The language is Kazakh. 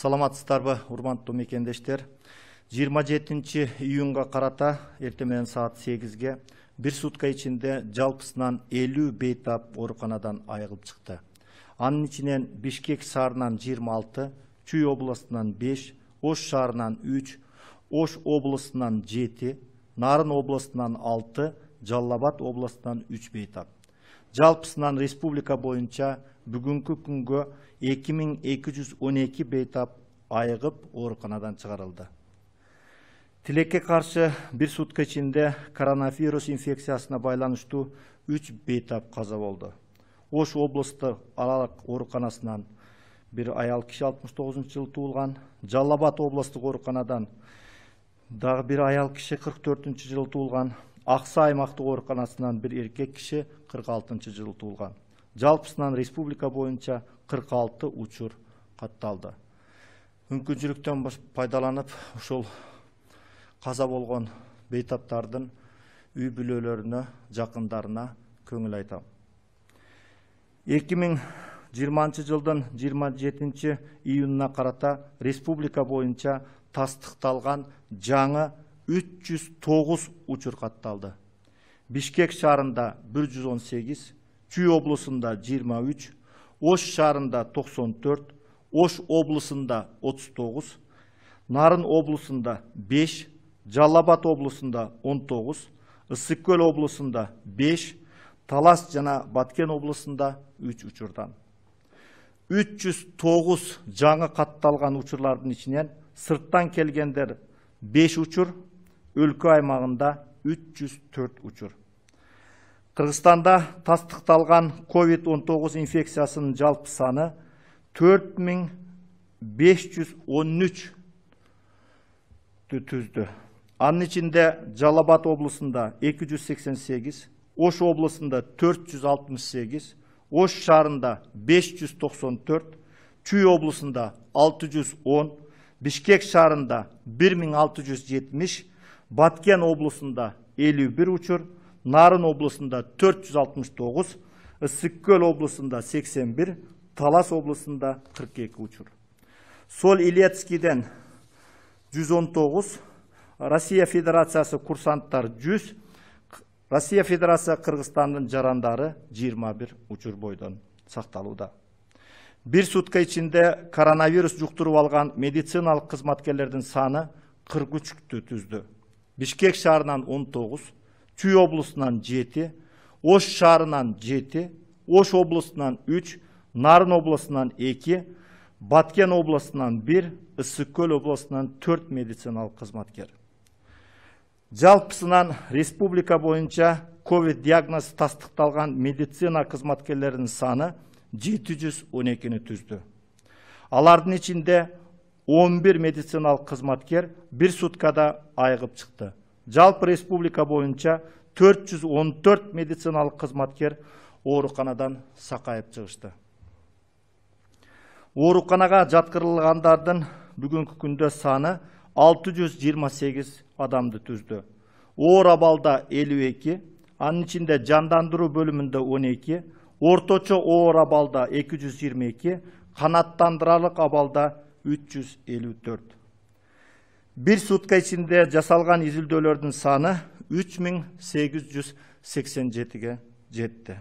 саламатсыздарбы урматтуу мекендештер 27 июнга қарата эртең саат 8ге бир сутка ичинде жалпысынан 50 бейтап ооруканадан айыгып шықты. анын ичинен бишкек шаарынан 26, чуй областынан 5, ош шаарынан 3, ош областынан 7, нарын областынан 6, жалабат абад областынан 3 бейтап жалпысынан республика бойынча, бүгінгі күнгі 2212 бейтап айығып ауруханадан шығарылды тілекке қарсы бір сутка ішінде коронавирус инфекциясына байланышты 3 бейтап қаза болды ош облысты аралық ауруханасынан бір аял кіші 69 жылы туылған жалабат облыстық ауруханадан дағы бір аял кіші 44 жылы туылған ақса аймақтық ауруханасынан бір еркек кіші 46 жылы туылған жалпысынан республика боюнча кырк алты учур катталды мүмкүнчүлүктөн пайдаланып ушул каза болгон бейтаптардын үй бүлөлөрүнө жакындарына көңүл айтам эки миң жыйырманчы жылдын жыйырма жетинчи июнуна карата республика боюнча тастыкталган жаңы үч жүз тогуз учур катталды бишкек шаарында бир жүз он сегиз Чүй облысында 23, Ош шарында 94, Ош облысында 39, Нарын облысында 5, Жалабат облысында 19, Ысыккөл облысында 5, Талас жана Баткен облысында 3 учурдан. 309 жаңы қатталған учурлардын ішінен сырттан келгендер 5 учур, өлкө аймағында 304 учур. Қырғызстанда тастықталған COVID-19 инфекциясының жалпы саны 4513 түзді. Анын ішінде Жалабат облысында 288, Ош облысында 468, Ош шарында 594, Чүй облысында 610, Бішкек шарында 1670, Баткен облысында 51 ұчыр, Нарын облысында 469, Ысыккөл облысында 81, Талас облысында 42 учур. Сол Илецкиден 119, Россия Федерациясы курсанттар 100, Россия Федерация Қырғызстанның жарандары 21 учур бойдан сақталуда. Бір сутка ішінде коронавирус жұқтырып алған медициналық қызматкерлердің саны 43 түзді. Бішкек шарынан 19, Түй облысынан 7, Ош шарынан 7, Ош облысынан 3, Нарын облысынан 2, Баткен облысынан 1, Үсіккөл облысынан 4 медициналық қызматкер. Жалпысынан республика бойынша COVID диагнозы тастықталған медицина қызматкерлерінің саны 712-ні түзді. Алардың ішінде 11 медициналық қызматкер бір суткада айығып шықты жалпы республика бойынша 414 медициналық қызматкер ауруханадан сақайып шығышты ауруханаға жатқырылғандардың бүгінгі күнде саны 628 адамды түзді абалда 52 анын ішінде жандандыру бөлімінде 12 орточо оор абалда 222 қанаттандыралық абалда 354 Бір сутка ішінде жасалған үзілдөлөрдүн саны 3887-ге жетті.